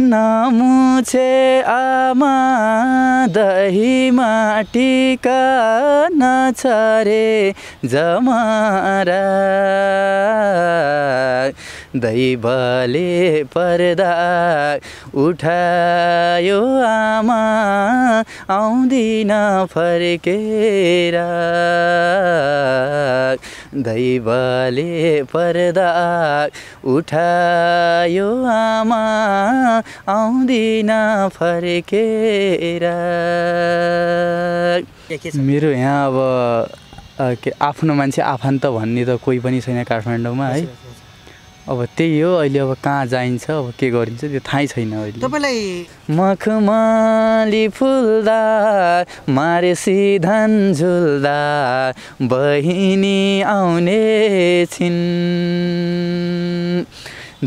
नमुछे आमा माटिका माटिका नछरे जमारा दैवले पर्दा उठायो आमा आउँदिन फर्केर दैवले पर्दा उठायो आमा आउँदिन फर्केर मेरो यहाँ अब के आफ्नो मान्छे आफन्त भन्ने त कोही पनि छैन काठमाडौँमा है अब त्यही हो अहिले अब कहाँ जाइन्छ अब के गरिन्छ त्यो थाहै छैन अहिले तपाईँलाई मखमाली फुल्दा मारेसी धान झुल्दा बहिनी आउने छिन्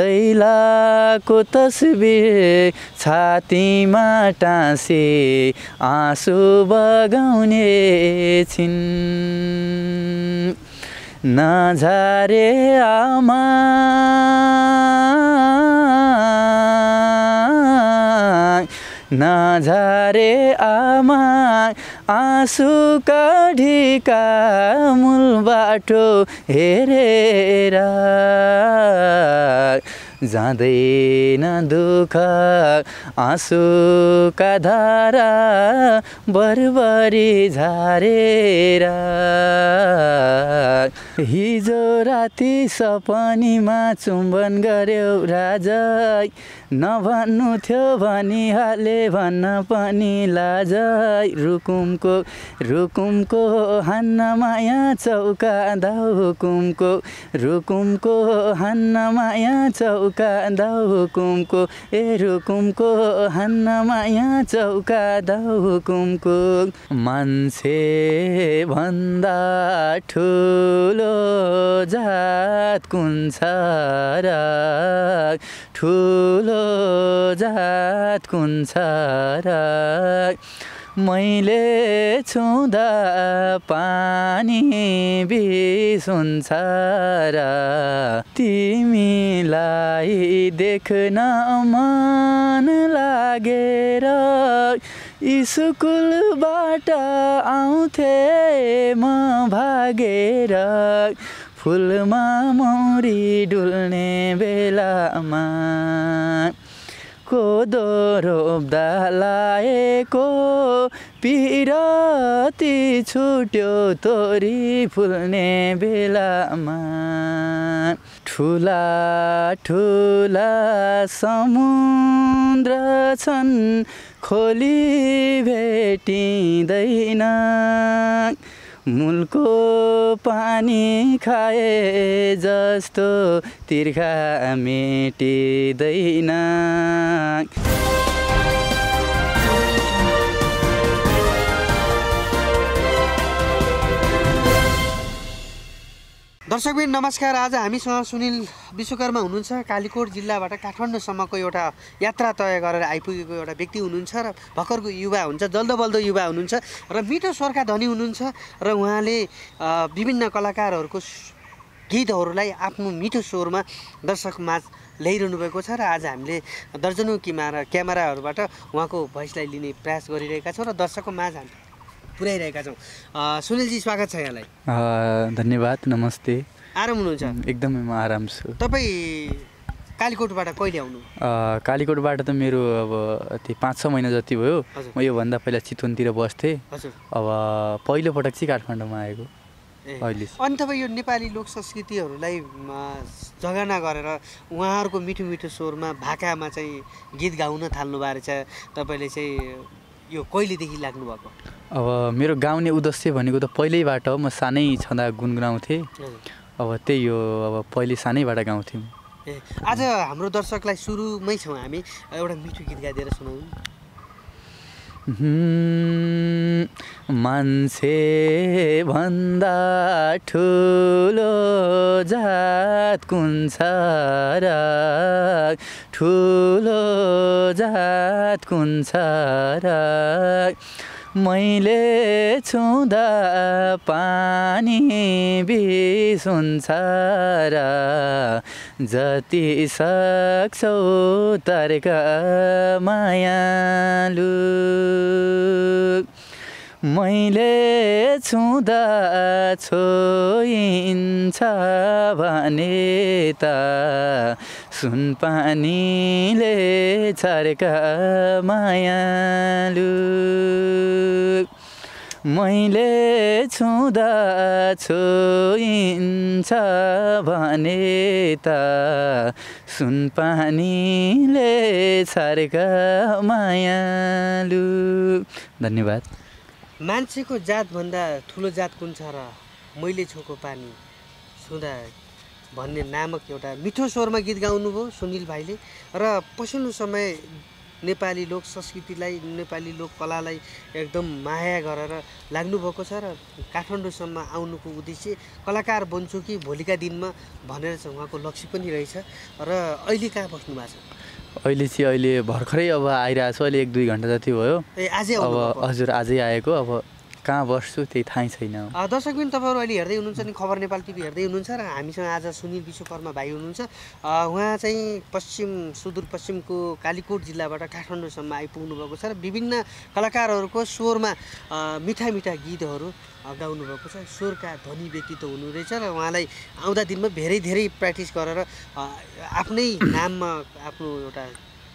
दैलाको तस्बिर छातीमा टाँसे आँसु बगाउने छिन् नझरे आमा नझरे आमा आँसु ढिका मूल बाटो हेरेर जाँदैन दुःख आँसुका धारा बरबरी झारेर हिजो राति सपनीमा चुम्बन गर्यो राजा नभन्नु थियो भनिहाले भन्न पनि लाज रुकुमको रुकुमको हान्न माया चौका दाउकुमको रुकुमको हान्न माया चौका दाउकुमको ए रुकुमको हान्न माया चौका दाउकुमको मान्छे भन्दा ठुलो जात कुन छ र ठुलो जात कुन छ र मैले छुँदा पानी बिसुन्छ र तिमीलाई देख्न मन लागेर स्कुलबाट आउँथे म भागेर फुलमा मौरी डुल्ने बेलामा कोदो रोप्दा लाएको पिरती छुट्यो तोरी फुल्ने बेलामा ठुला ठुला समुद्र छन् खोली भेटिँदैन मूलको पानी खाए जस्तो तिर्खा मेटिँदैन दर्शकबिन नमस्कार आज हामीसँग सुनिल विश्वकर्मा हुनुहुन्छ कालीकोट जिल्लाबाट काठमाडौँसम्मको एउटा यात्रा तय गरेर आइपुगेको एउटा व्यक्ति हुनुहुन्छ र भर्खरको युवा हुन्छ जल्दो बल्दो युवा हुनुहुन्छ र मिठो स्वरका धनी हुनुहुन्छ र उहाँले विभिन्न कलाकारहरूको गीतहरूलाई आफ्नो मिठो स्वरमा दर्शक माझ ल्याइरहनु भएको छ र आज हामीले दर्जनौँ किमा क्यामेराहरूबाट उहाँको भोइसलाई लिने प्रयास गरिरहेका छौँ र दर्शकको माझ हामी पुर्याइरहेका छौँ सुनिलजी स्वागत छ यहाँलाई धन्यवाद नमस्ते आराम हुनुहुन्छ एकदमै म आराम छु तपाईँ कालीकोटबाट कहिले आउनु कालीकोटबाट त मेरो अब त्यो पाँच छ महिना जति भयो म योभन्दा पहिला चितवनतिर बस्थेँ अब पहिलोपटक चाहिँ काठमाडौँमा आएको अहिले अनि तपाईँ यो नेपाली लोक संस्कृतिहरूलाई जगाना गरेर उहाँहरूको मिठो मिठो स्वरमा भाकामा चाहिँ गीत गाउन थाल्नु भएको छ तपाईँले चाहिँ यो कहिलेदेखि लाग्नु भएको अब मेरो गाउने उद्देश्य भनेको त पहिल्यैबाट म सानै छँदा गुनगुनाउँथेँ अब त्यही हो अब पहिले सानैबाट गाउँथ्यौँ ए आज हाम्रो दर्शकलाई सुरुमै छौँ हामी एउटा मिठो गीत गाइदिएर सुनाउँ मान्छे भन्दा ठुलो जात कुन छ र ठुलो जात कुन छ र मैले छुँदा पानी बिसुन्छ र जति सक्छौ तर्क मायालु मैले छुँदा छोइन्छ भने त सुन पानीले छरेका मायालु मैले छुँदा छोइन्छ भने त सुन पानीले छरेका मायालु धन्यवाद मान्छेको जातभन्दा ठुलो जात कुन छ र मैले छोएको पानी छुँदा भन्ने नामक एउटा मिठो स्वरमा गीत गाउनुभयो सुनिल भाइले र पछिल्लो समय नेपाली लोक संस्कृतिलाई नेपाली लोक कलालाई एकदम माया गरेर लाग्नुभएको छ र काठमाडौँसम्म आउनुको उद्देश्य कलाकार बन्छु कि भोलिका दिनमा भनेर चाहिँ उहाँको लक्ष्य पनि रहेछ र अहिले कहाँ बस्नु भएको छ अहिले चाहिँ अहिले भर्खरै अब आइरहेको छु अहिले एक दुई घन्टा जति भयो ए आजै अब हजुर आजै आएको अब कहाँ बस्छु त्यही थाहै छैन दर्शकबिन तपाईँहरू अहिले हेर्दै हुनुहुन्छ नि खबर नेपाल टिभी हेर्दै हुनुहुन्छ र हामीसँग आज सुनिल विश्वकर्मा भाइ हुनुहुन्छ उहाँ चाहिँ पश्चिम सुदूरपश्चिमको कालीकोट जिल्लाबाट काठमाडौँसम्म आइपुग्नु भएको छ र विभिन्न कलाकारहरूको स्वरमा मिठा मिठा गीतहरू भएको छ स्वरका धनी व्यक्तित्व हुनु रहेछ र उहाँलाई आउँदा दिनमा धेरै धेरै प्र्याक्टिस गरेर आफ्नै नाममा आफ्नो एउटा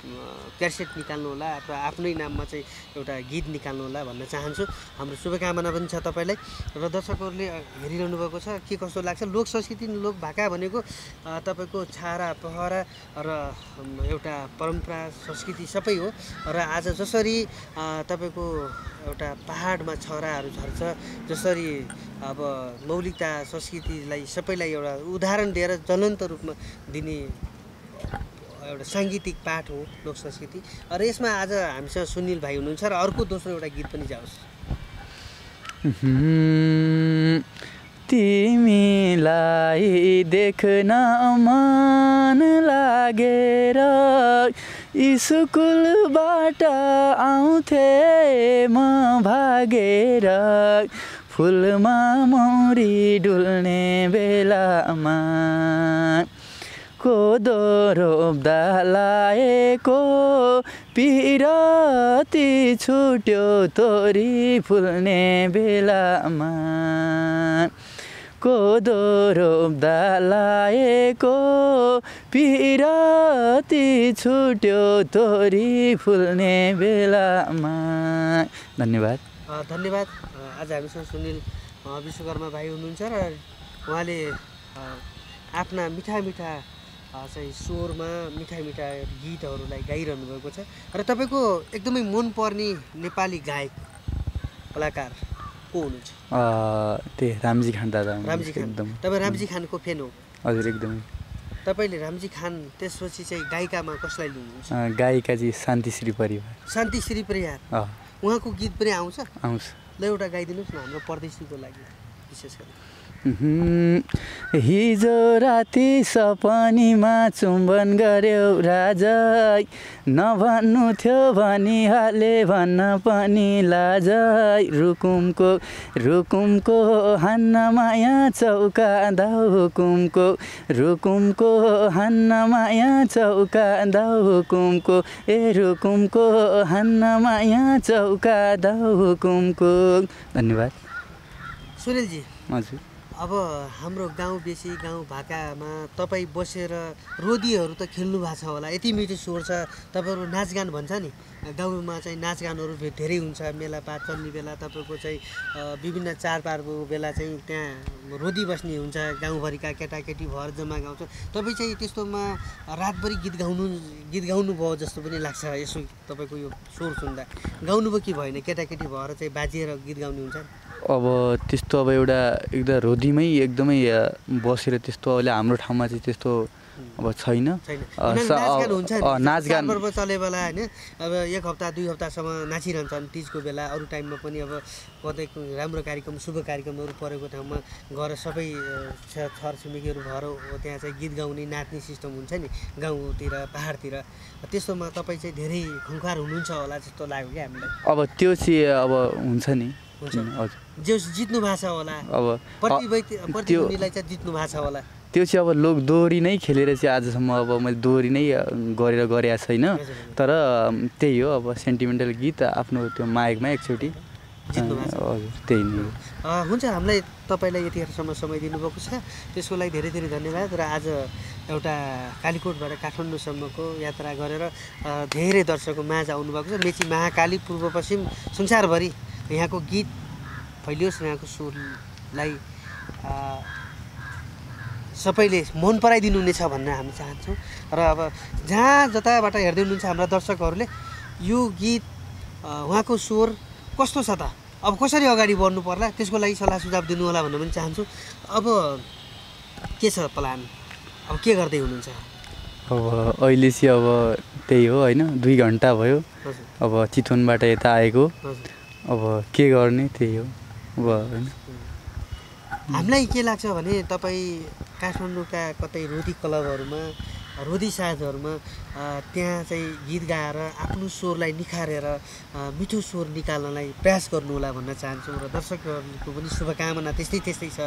क्यासेट निकाल्नु होला अथवा आफ्नै नाममा चाहिँ एउटा गीत निकाल्नु होला भन्न चाहन्छु हाम्रो शुभकामना पनि छ तपाईँलाई र दर्शकहरूले हेरिरहनु भएको छ के कस्तो लाग्छ लोक संस्कृति लोक भाका भनेको तपाईँको छारा पहरा र एउटा परम्परा संस्कृति सबै हो र आज जसरी तपाईँको एउटा पाहाडमा छराहरू झर्छ जसरी अब मौलिकता संस्कृतिलाई सबैलाई एउटा उदाहरण दिएर ज्वलन्त रूपमा दिने एउटा साङ्गीतिक पाठ हो लोक संस्कृति र यसमा आज हामीसँग सुनिल भाइ हुनुहुन्छ र अर्को दोस्रो एउटा गीत पनि जाओस् तिमीलाई देख्न मन लागेर स्कुलबाट आउँथे म भागेर फुलमा मौरी डुल्ने बेलामा कोदो रोप्दा लाएको पिरती छुट्यो तोरी फुल्ने बेलामा कोदो रोप्दा लाएको पिरती छुट्यो तोरी फुल्ने बेलामा धन्यवाद धन्यवाद आज हामीसँग सुनिल विश्वकर्मा भाइ हुनुहुन्छ र उहाँले आफ्ना मिठा मिठा चाहिँ स्वरमा मिठा मिठा गीतहरूलाई गाइरहनु भएको छ र तपाईँको एकदमै मनपर्ने नेपाली गायक कलाकार को हुनुहुन्छ त्यही रामजी खान दादा रामजी खान एकदम तपाईँ रामजी खानको फेन हो हजुर एकदमै तपाईँले रामजी खान त्यसपछि चाहिँ गायिकामा कसलाई लिनुहुन्छ गायिका चाहिँ शान्तिश्री परिवार शान्तिश्री परिवार उहाँको गीत पनि आउँछ आउँछ ल एउटा गाइदिनुहोस् न हाम्रो परदेशीको लागि विशेष गरी हिजो राति सपनीमा चुम्बन गर्यो राजा नभन्नु थियो भनिहाले भन्न पनि लाज रुकुमको रुकुमको माया चौका दाउकुमको रुकुमको माया चौका दाउकुमको ए रुकुमको माया चौका दाउकुमको धन्यवाद सुनिलजी हजुर अब हाम्रो गाउँ बेसी गाउँ भाकामा तपाईँ बसेर रोदीहरू त खेल्नु भएको छ होला यति मिठो स्वर छ तपाईँहरू नाचगान भन्छ नि गाउँमा चाहिँ नाचगानहरू धेरै हुन्छ मेलापात चल्ने बेला तपाईँको चाहिँ विभिन्न चाडपाडको बेला चाहिँ त्यहाँ रोदी बस्ने हुन्छ गाउँभरिका केटाकेटी भएर जम्मा गाउँछ तपाईँ चाहिँ त्यस्तोमा रातभरि गीत गाउनु गीत गाउनु भयो जस्तो पनि लाग्छ यसो तपाईँको यो स्वर सुन्दा गाउनुभयो कि भएन केटाकेटी भएर चाहिँ बाजिएर गीत गाउने हुन्छ अब त्यस्तो अब एउटा एकदम रोदीमै एकदमै बसेर त्यस्तो अहिले हाम्रो ठाउँमा चाहिँ त्यस्तो अब छैन नाचगान चले बेला होइन अब एक हप्ता दुई हप्तासम्म नाचिरहन्छन् तिजको बेला अरू टाइममा पनि अब कतै राम्रो कार्यक्रम शुभ कार्यक्रमहरू परेको ठाउँमा गएर सबै छरछिमेकीहरू भएर त्यहाँ चाहिँ गीत गाउने नाच्ने सिस्टम हुन्छ नि गाउँतिर पाहाडतिर त्यस्तोमा तपाईँ चाहिँ धेरै खुङ्खार हुनुहुन्छ होला जस्तो लाग्यो क्या हामीलाई अब त्यो चाहिँ अब हुन्छ नि जित्नु भएको छ होला प्रतियोगीलाई चाहिँ जित्नु भएको छ होला त्यो चाहिँ अब लोक दोहोरी नै खेलेर चाहिँ आजसम्म अब मैले दोहोरी नै गरेर गरेको छैन तर त्यही हो अब सेन्टिमेन्टल गीत आफ्नो त्यो माइकमा एकचोटि हजुर त्यही नै हो हुन्छ हामीलाई तपाईँलाई यतिखेरसम्म समय दिनुभएको छ त्यसको लागि धेरै धेरै धन्यवाद र आज एउटा कालीकोटबाट काठमाडौँसम्मको यात्रा गरेर धेरै दर्शकको माझ आउनुभएको छ मेची महाकाली पूर्व पश्चिम संसारभरि यहाँको गीत फैलियोस् यहाँको स्वरलाई सबैले मन पराइदिनु हुनेछ भनेर हामी चाहन्छौँ र अब जहाँ जताबाट हेर्दै हुनुहुन्छ हाम्रा दर्शकहरूले यो गीत उहाँको स्वर कस्तो छ त अब कसरी अगाडि बढ्नु पर्ला त्यसको लागि सल्लाह सुझाव दिनु होला पनि चाहन्छु अब के छ प्लान अब के गर्दै हुनुहुन्छ अब अहिले चाहिँ अब त्यही हो होइन दुई घन्टा भयो अब चितवनबाट यता आएको अब के गर्ने त्यही हो अब होइन हामीलाई के लाग्छ भने तपाईँ काठमाडौँका कतै रोधी क्लबहरूमा रोधी साजहरूमा त्यहाँ चाहिँ गीत गाएर आफ्नो स्वरलाई निखारेर मिठो स्वर निकाल्नलाई प्रयास गर्नुहोला भन्न चाहन्छु र दर्शकहरूको पनि शुभकामना त्यस्तै त्यस्तै छ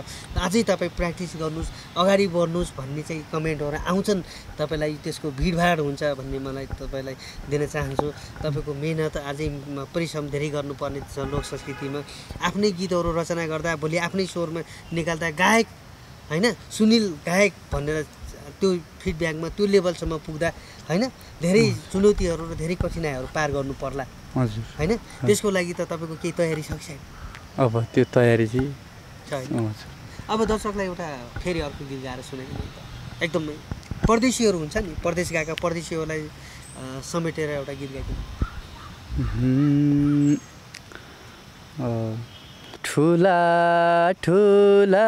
अझै तपाईँ प्र्याक्टिस गर्नुहोस् अगाडि बढ्नुहोस् भन्ने चाहिँ कमेन्टहरू आउँछन् तपाईँलाई त्यसको भिडभाड हुन्छ भन्ने मलाई तपाईँलाई दिन चाहन्छु तपाईँको मेहनत अझै परिश्रम धेरै गर्नुपर्ने छ लोक संस्कृतिमा आफ्नै गीतहरू रचना गर्दा भोलि आफ्नै स्वरमा निकाल्दा गायक होइन सुनिल गायक भनेर त्यो फिडब्याकमा त्यो लेभलसम्म पुग्दा होइन धेरै चुनौतीहरू र धेरै कठिनाइहरू पार गर्नु पर्ला हजुर होइन त्यसको लागि त तपाईँको केही तयारी सकिसक्यो अब त्यो तयारी चाहिँ अब दर्शकलाई एउटा फेरि अर्को गीत गाएर सुनाइदिनु एकदमै परदेशीहरू हुन्छ नि परदेश गएका परदेशीहरूलाई समेटेर एउटा गीत गाइदिनु ठुला ठुला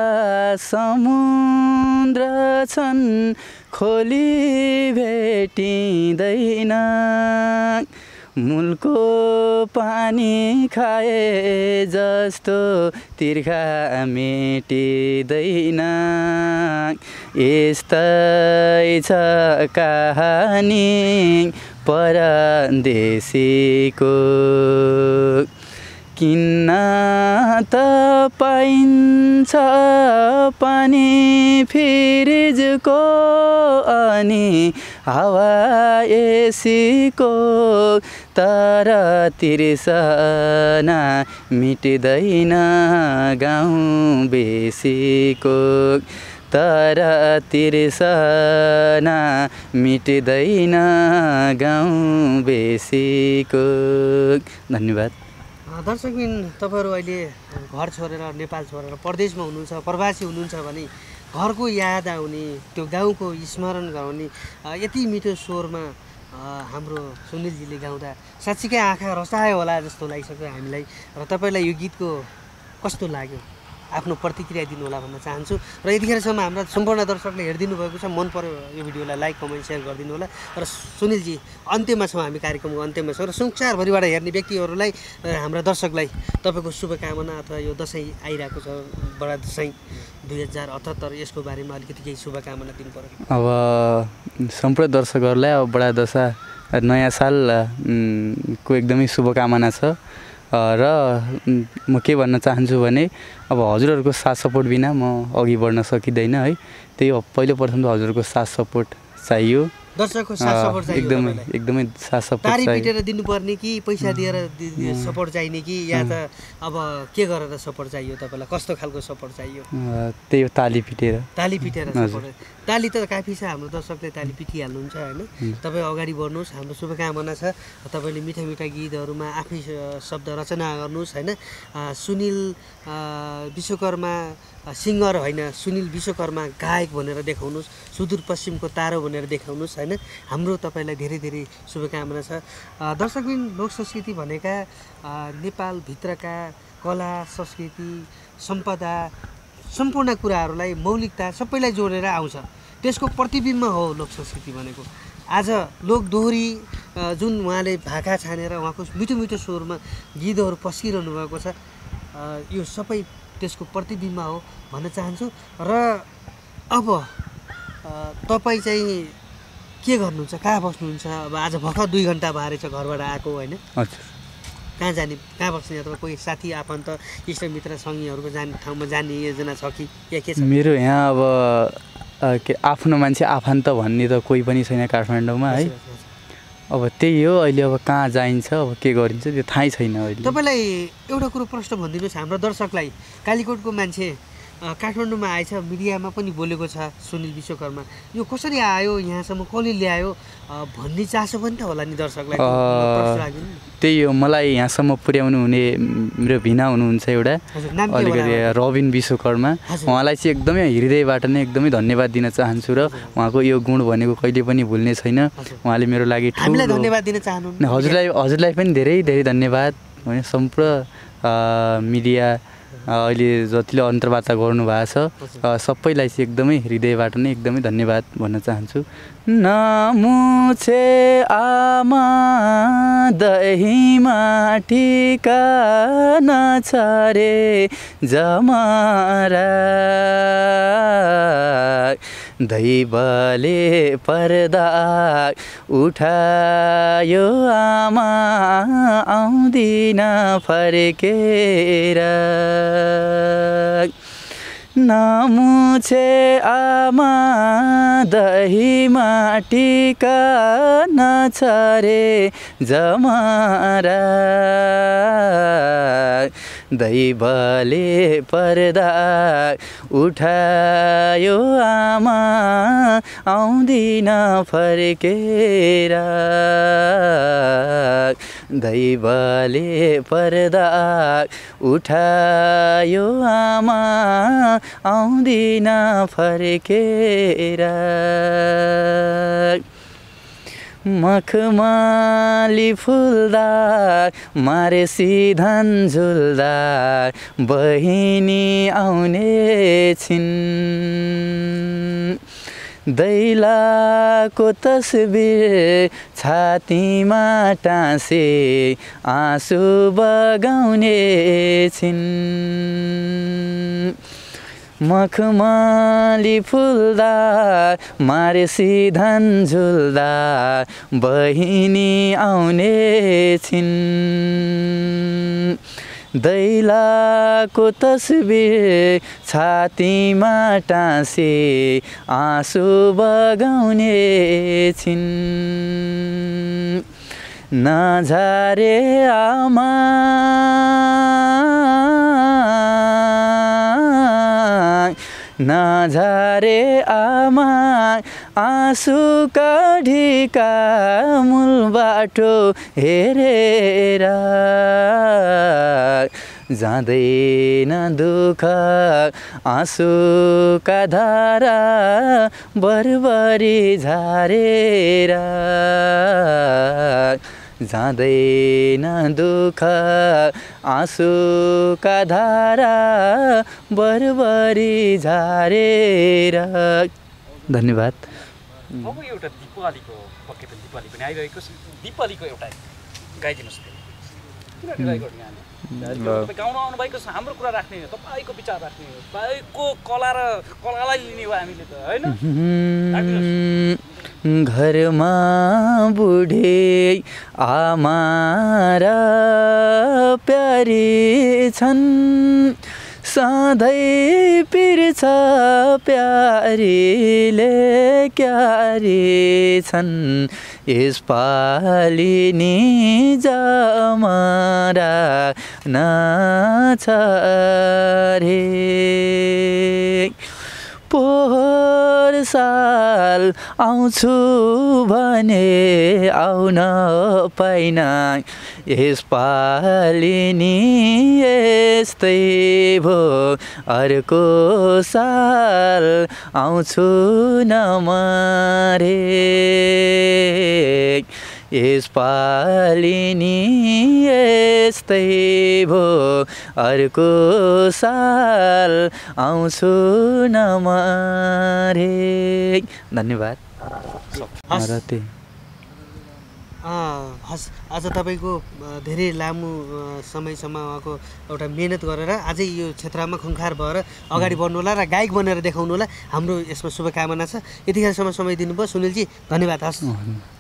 समुद्र छन् खोली भेटिँदैन मुलको पानी खाए जस्तो तिर्खा मेटिँदैन यस्तै छ कहानी परदेशीको किन्न त पाइन्छ पनि फ्रिजको अनि हावा एसीको तर तिर्सना मिट्दैन गाउँ बेसीको तर तिर्सना मिट्दैन गाउँ बेसीको धन्यवाद दर्शकबिन तपाईँहरू अहिले घर छोडेर नेपाल छोडेर परदेशमा हुनुहुन्छ प्रवासी हुनुहुन्छ भने घरको याद आउने त्यो गाउँको स्मरण गराउने यति मिठो स्वरमा हाम्रो सुनिलजीले गाउँदा साँच्चीकै आँखा रसायो होला जस्तो लागिसक्यो हामीलाई र तपाईँलाई यो गीतको कस्तो लाग्यो आफ्नो प्रतिक्रिया दिनुहोला भन्न चाहन्छु र यतिखेरसम्म हाम्रा सम्पूर्ण दर्शकले हेरिदिनु भएको छ मन पर्यो यो भिडियोलाई लाइक कमेन्ट सेयर गरिदिनु होला र सुनिलजी अन्त्यमा छौँ हामी कार्यक्रमको अन्त्यमा छौँ र संसारभरिबाट हेर्ने व्यक्तिहरूलाई हाम्रा दर्शकलाई तपाईँको शुभकामना अथवा यो दसैँ आइरहेको छ बडा दसैँ दुई हजार अठहत्तर यसको बारेमा अलिकति केही शुभकामना दिनु पर्यो अब सम्पूर्ण दर्शकहरूलाई अब बडा दशा नयाँ सालको एकदमै शुभकामना छ र म के भन्न चाहन्छु भने अब हजुरहरूको साथ सपोर्ट बिना म अघि बढ्न सकिँदैन है त्यही हो पहिलो प्रथम त हजुरहरूको साथ सपोर्ट चाहियो दर्शकको साथ सपोर्ट चाहियो एकदमै एकदमै साथ सपोर्ट पिटेर दिनुपर्ने कि पैसा दिएर सपोर्ट चाहिने कि या त अब के गरेर सपोर्ट चाहियो तपाईँलाई कस्तो खालको सपोर्ट चाहियो त्यही हो ताली पिटेर ताली पिटेर सपोर्ट ताली त काफी छ हाम्रो दर्शकले ताली पिटिहाल्नुहुन्छ होइन तपाईँ अगाडि बढ्नुहोस् हाम्रो शुभकामना छ तपाईँले मिठा मिठा गीतहरूमा आफै शब्द रचना गर्नुहोस् होइन सुनिल विश्वकर्मा सिङ्गर होइन सुनिल विश्वकर्मा गायक भनेर देखाउनुहोस् सुदूरपश्चिमको तारो भनेर देखाउनुहोस् होइन होइन हाम्रो तपाईँलाई धेरै धेरै शुभकामना छ दर्शकबिन लोक संस्कृति भनेका नेपालभित्रका कला संस्कृति सम्पदा सम्पूर्ण कुराहरूलाई मौलिकता सबैलाई जोडेर आउँछ त्यसको प्रतिबिम्ब हो लोक संस्कृति भनेको आज लोक दोहोरी जुन उहाँले भाका छानेर उहाँको मिठो मिठो स्वरमा गीतहरू पसिरहनु भएको छ यो सबै त्यसको प्रतिबिम्ब हो भन्न चाहन्छु र अब तपाईँ चाहिँ के गर्नुहुन्छ कहाँ बस्नुहुन्छ अब आज भर्खर दुई घन्टा भएर छ घरबाट आएको होइन कहाँ जाने कहाँ बस्ने अथवा कोही साथी आफन्त इष्टमित्र सङ्घीहरूको जाने ठाउँमा जाने योजना छ कि या के छ मेरो यहाँ अब के आफ्नो मान्छे आफन्त भन्ने त कोही पनि छैन काठमाडौँमा है अब त्यही हो अहिले अब कहाँ जाइन्छ अब के गरिन्छ त्यो थाहै छैन अहिले तपाईँलाई एउटा कुरो प्रश्न भनिदिनुहोस् हाम्रो दर्शकलाई कालीकोटको मान्छे काठमाडौँमा आएछ मिडियामा पनि बोलेको छ सुनिल विश्वकर्मा यो कसरी आयो यहाँसम्म कसले ल्यायो भन्ने चासो पनि त होला नि दर्शकलाई त्यही हो मलाई यहाँसम्म पुर्याउनु हुने मेरो भिना हुनुहुन्छ एउटा अलिकति रबिन विश्वकर्मा उहाँलाई चाहिँ एकदमै हृदयबाट नै एकदमै धन्यवाद दिन चाहन्छु र उहाँको यो गुण भनेको कहिले पनि भुल्ने छैन उहाँले मेरो लागि धन्यवाद दिन चाहनु हजुरलाई हजुरलाई पनि धेरै धेरै धन्यवाद होइन सम्पूर्ण मिडिया अहिले जतिले अन्तर्वार्ता गर्नुभएको छ सबैलाई चाहिँ एकदमै हृदयबाट नै एकदमै धन्यवाद भन्न चाहन्छु छे आमा दहीमा टिका नछरे जमरा दैवले पर्दा उठायो आमा आउँदिन फर्केर नमुछे आमा दही माटिका नछरे जमरा दैवले पर्दा उठायो आमा आउँदिन फर्केर दैवले पर्दा उठायो आमा आउँदिन फर्केर मखमाली फुलदार मारे सिधन झुलदार बहिनी आउने छिन् दैलाको तस्बिर छातीमा टाँसे आँसु बगाउने छिन् मखमाली फुल्दा मारेसी सिधन झुल्दा बहिनी आउने छिन् दैलाको तस्बिर छातीमा टाँसे आँसु बगाउने छिन् नझारे आमा नझारे आमा आँसुका ढिका मूल बाटो हेरेर जाँदैन दुःख आँसुका धारा बरबरी झारेर जाँदैन दुःख आँसुका धारा बरबरी झारेर धन्यवाद एउटा दिपालीको पक्कै पनि दिपाली पनि आइरहेको छ दिपालीको एउटा गाइदिनुहोस् गाउँमा भएको छ हाम्रो कुरा राख्ने हो तपाईँको विचार राख्ने हो तपाईँको कला र कलालाई लिने हो हामीले त होइन घरमा बुढे आमा र प्यारी छन् सधैँ पिर्छ प्यारीले क्यारी छन् यसपालिनी नि जमरा नाछ रे पोहोर साल आउँछु भने आउन पाइन यसपालि पालिनी यस्तै भो अर्को साल आउँछु न रे यसपालि नि यस्तै भो अर्को साल आउँछु न म धन्यवाद हस् आज तपाईँको धेरै लामो समयसम्म उहाँको एउटा मिहिनेत गरेर आजै यो क्षेत्रमा खुङखार भएर अगाडि बढ्नु होला र गायक बनेर देखाउनु होला हाम्रो यसमा शुभकामना छ यतिखेरसम्म समय दिनुभयो सुनिलजी धन्यवाद हस्